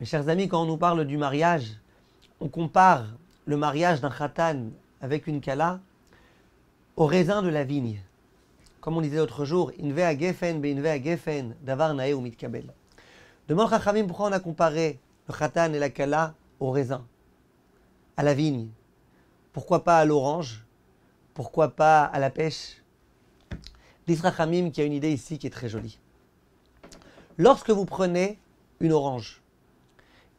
Mes chers amis, quand on nous parle du mariage, on compare le mariage d'un khatan avec une kala au raisin de la vigne. Comme on disait l'autre jour, Invea gefen be a gefen, davar nae ou mitkabel. Demande Chachamim pourquoi on a comparé le khatan et la kala au raisin, à la vigne. Pourquoi pas à l'orange Pourquoi pas à la pêche L'Israchamim qui a une idée ici qui est très jolie. Lorsque vous prenez une orange,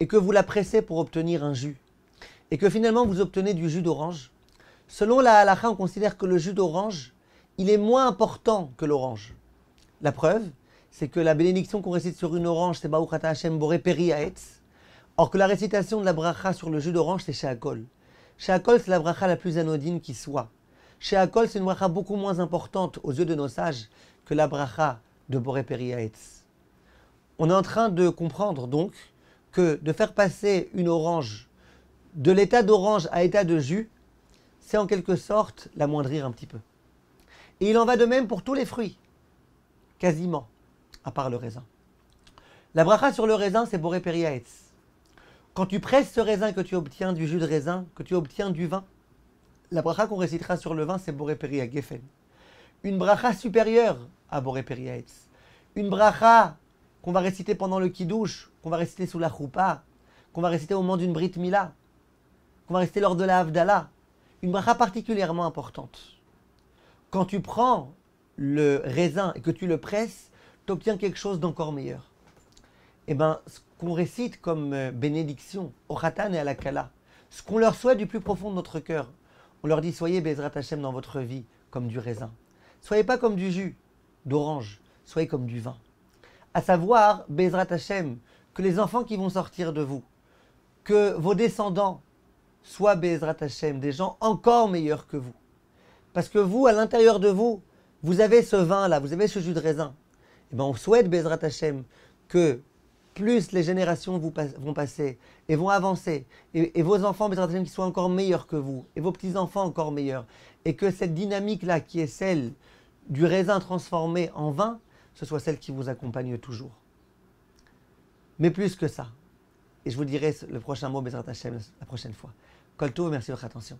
et que vous la pressez pour obtenir un jus, et que finalement vous obtenez du jus d'orange, selon la halakha, on considère que le jus d'orange, il est moins important que l'orange. La preuve, c'est que la bénédiction qu'on récite sur une orange, c'est Baruchata Hashem Boré Peri Aetz, or que la récitation de la bracha sur le jus d'orange, c'est Sheakol. Sheakol, c'est la bracha la plus anodine qui soit. Sheakol, c'est une bracha beaucoup moins importante aux yeux de nos sages que la bracha de Boré Peri On est en train de comprendre donc que de faire passer une orange de l'état d'orange à état de jus, c'est en quelque sorte l'amoindrir un petit peu. Et il en va de même pour tous les fruits, quasiment, à part le raisin. La bracha sur le raisin, c'est Boréperiaetz. Quand tu presses ce raisin que tu obtiens du jus de raisin, que tu obtiens du vin, la bracha qu'on récitera sur le vin, c'est à Geffen. Une bracha supérieure à Boréperiaetz. Une bracha qu'on va réciter pendant le kidouche, qu'on va réciter sous la choupa, qu'on va réciter au moment d'une brit mila, qu'on va réciter lors de la Havdalah, une bracha particulièrement importante. Quand tu prends le raisin et que tu le presses, tu obtiens quelque chose d'encore meilleur. Eh bien, ce qu'on récite comme euh, bénédiction au Khatan et à la Kala, ce qu'on leur souhaite du plus profond de notre cœur, on leur dit soyez Bezrat Hashem dans votre vie comme du raisin. Soyez pas comme du jus d'orange, soyez comme du vin à savoir, Bezrat Hashem, que les enfants qui vont sortir de vous, que vos descendants soient Bezrat Hashem, des gens encore meilleurs que vous. Parce que vous, à l'intérieur de vous, vous avez ce vin-là, vous avez ce jus de raisin. Et eh bien, on souhaite, Bezrat Hashem, que plus les générations vous vont passer et vont avancer, et, vos enfants, Bezrat Hashem, qui soient encore meilleurs que vous, et vos petits-enfants encore meilleurs, et que cette dynamique-là, qui est celle du raisin transformé en vin, ce soit celle qui vous accompagne toujours. Mais plus que ça, et je vous dirai le prochain mot, Bezrat la prochaine fois. colto merci de votre attention.